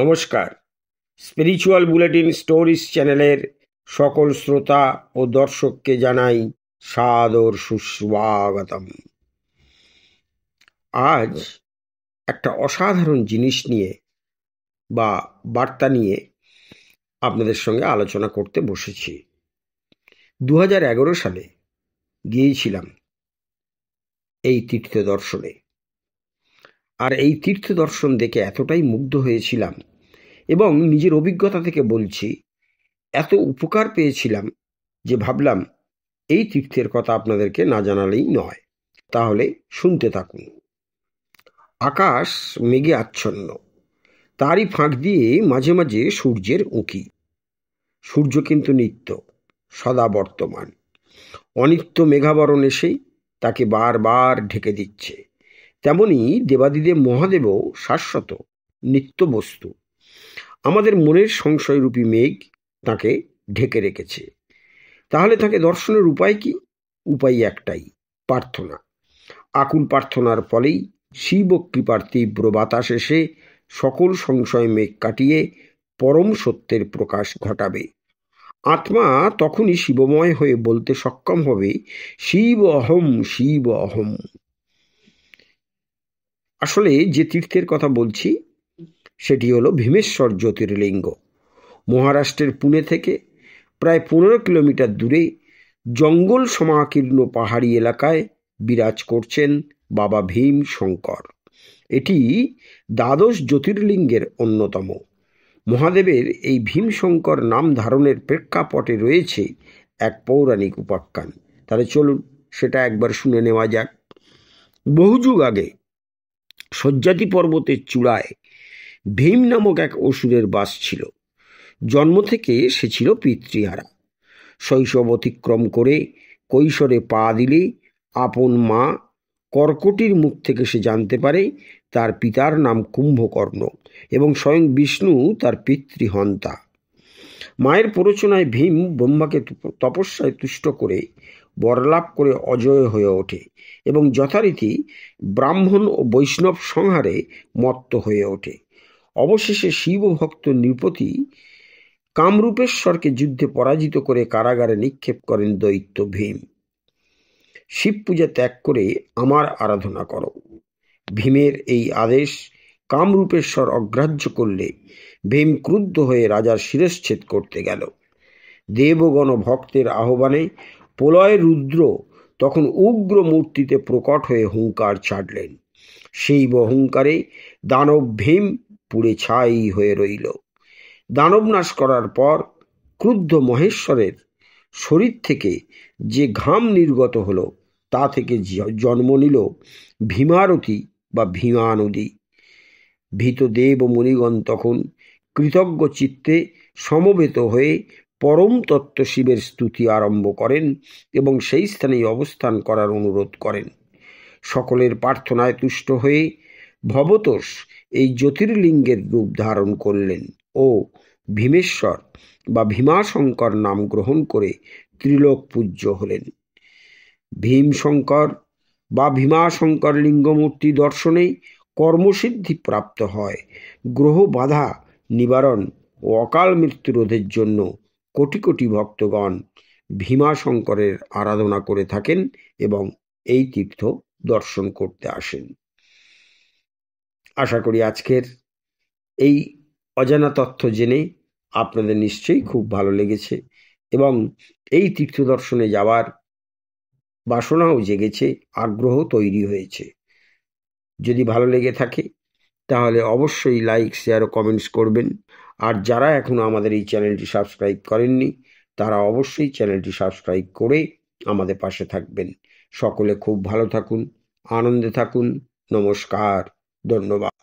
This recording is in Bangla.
নমস্কার স্পিরিচুয়াল বুলেটিন স্টোরিজ চ্যানেলের সকল শ্রোতা ও দর্শককে জানাই সাদর সুস্বাগতম আজ একটা অসাধারণ জিনিস নিয়ে বা বার্তা নিয়ে আপনাদের সঙ্গে আলোচনা করতে বসেছি দু সালে গিয়েছিলাম এই তীর্থ দর্শনে আর এই তীর্থ দর্শন দেখে এতটাই মুগ্ধ হয়েছিলাম এবং নিজের অভিজ্ঞতা থেকে বলছি এত উপকার পেয়েছিলাম যে ভাবলাম এই তীর্থের কথা আপনাদেরকে না জানালেই নয় তাহলে শুনতে থাকুন আকাশ মেঘে আচ্ছন্ন তারই ফাঁক দিয়ে মাঝে মাঝে সূর্যের উঁকি সূর্য কিন্তু নিত্য সদা বর্তমান অনিত্য মেঘাবরণ এসেই তাকে বারবার ঢেকে দিচ্ছে তেমনি দেবাদিদেব মহাদেবও শাশ্বত নিত্য বস্তু আমাদের মনের সংশয়রূপী মেঘ তাকে ঢেকে রেখেছে তাহলে তাকে দর্শনের উপায় কি উপায় একটাই প্রার্থনা আকুল প্রার্থনার ফলেই শিব কৃপার তীব্র বাতাস এসে সকল সংশয় মেঘ কাটিয়ে পরম সত্যের প্রকাশ ঘটাবে আত্মা তখনই শিবময় হয়ে বলতে সক্ষম হবে শিব অহম শিব অহম আসলে যে তীর্থের কথা বলছি সেটি হলো ভীমেশ্বর জ্যোতির্লিঙ্গ মহারাষ্ট্রের পুনে থেকে প্রায় পনেরো কিলোমিটার দূরে জঙ্গল সমাকীর্ণ পাহাড়ি এলাকায় বিরাজ করছেন বাবা ভীম শঙ্কর এটি দ্বাদশ জ্যোতির্লিঙ্গের অন্যতম মহাদেবের এই ভীমশঙ্কর নাম ধারণের প্রেক্ষাপটে রয়েছে এক পৌরাণিক উপাখ্যান তাহলে চলুন সেটা একবার শুনে নেওয়া যাক বহু যুগ আগে সজ্জাতি পর্বতের চূড়ায় ভীম নামক এক অসুরের বাস ছিল জন্ম থেকে সে ছিল পিতৃহারা শৈশব অতিক্রম করে কৈশোরে পা দিলে আপন মা কর্কটির মুখ থেকে সে জানতে পারে তার পিতার নাম কুম্ভকর্ণ এবং স্বয়ং বিষ্ণু তার পিতৃহন্তা মায়ের প্ররোচনায় ভীম ব্রহ্মাকে তপস্যায় তুষ্ট করে বরলাভ করে অজয় হয়ে ওঠে এবং যথারীতি ব্রাহ্মণ ও বৈষ্ণব সংহারে মত্ত হয়ে ওঠে অবশেষে শিবভক্ত নৃপতি কামরূপেশ্বরকে যুদ্ধে পরাজিত করে কারাগারে নিক্ষেপ করেন দৈত্য ভীম শিব পূজা ত্যাগ করে আমার আরাধনা করো ভীমের এই আদেশ কামরূপেশ্বর অগ্রাহ্য করলে ভীম ক্রুদ্ধ হয়ে রাজার শিরশ্ছেদ করতে গেল দেবগণ ভক্তের আহ্বানে প্রলয় রুদ্র তখন উগ্র মূর্তিতে প্রকট হয়ে হুঙ্কার ছাড়লেন সেই বহংকারে দানব ভীম পুড়ে ছাই হয়ে রইল দানবনাশ করার পর ক্রুদ্ধ মহেশ্বরের শরীর থেকে যে ঘাম নির্গত হলো তা থেকে জন্ম নিল ভীমারতি বা ভীমা নদী ভীত দেব মুনিগণ তখন কৃতজ্ঞ চিত্তে সমবেত হয়ে পরম তত্ত্ব শিবের স্তুতি আরম্ভ করেন এবং সেই স্থানেই অবস্থান করার অনুরোধ করেন সকলের প্রার্থনায় তুষ্ট হয়ে ভবতোষ এই জ্যোতির্লিঙ্গের রূপ ধারণ করলেন ও ভীমেশ্বর বা ভীমাশঙ্কর নাম গ্রহণ করে ত্রিলোক পূজ্য হলেন ভীমশঙ্কর বা ভীমাশঙ্কর লিঙ্গমূর্তি দর্শনেই কর্মসিদ্ধি প্রাপ্ত হয় গ্রহ বাধা নিবারণ ও অকাল মৃত্যু রোধের জন্য কোটি কোটি ভক্তগণ ভীমাশঙ্করের আরাধনা করে থাকেন এবং এই তীর্থ দর্শন করতে আসেন আশা করি আজকের এই অজানা তথ্য জেনে আপনাদের নিশ্চয়ই খুব ভালো লেগেছে এবং এই তীর্থ দর্শনে যাওয়ার বাসনাও জেগেছে আগ্রহ তৈরি হয়েছে যদি ভালো লেগে থাকে তাহলে অবশ্যই লাইক শেয়ার ও কমেন্টস করবেন আর যারা এখনও আমাদের এই চ্যানেলটি সাবস্ক্রাইব করেননি তারা অবশ্যই চ্যানেলটি সাবস্ক্রাইব করে আমাদের পাশে থাকবেন সকলে খুব ভালো থাকুন আনন্দে থাকুন নমস্কার ধন্যবাদ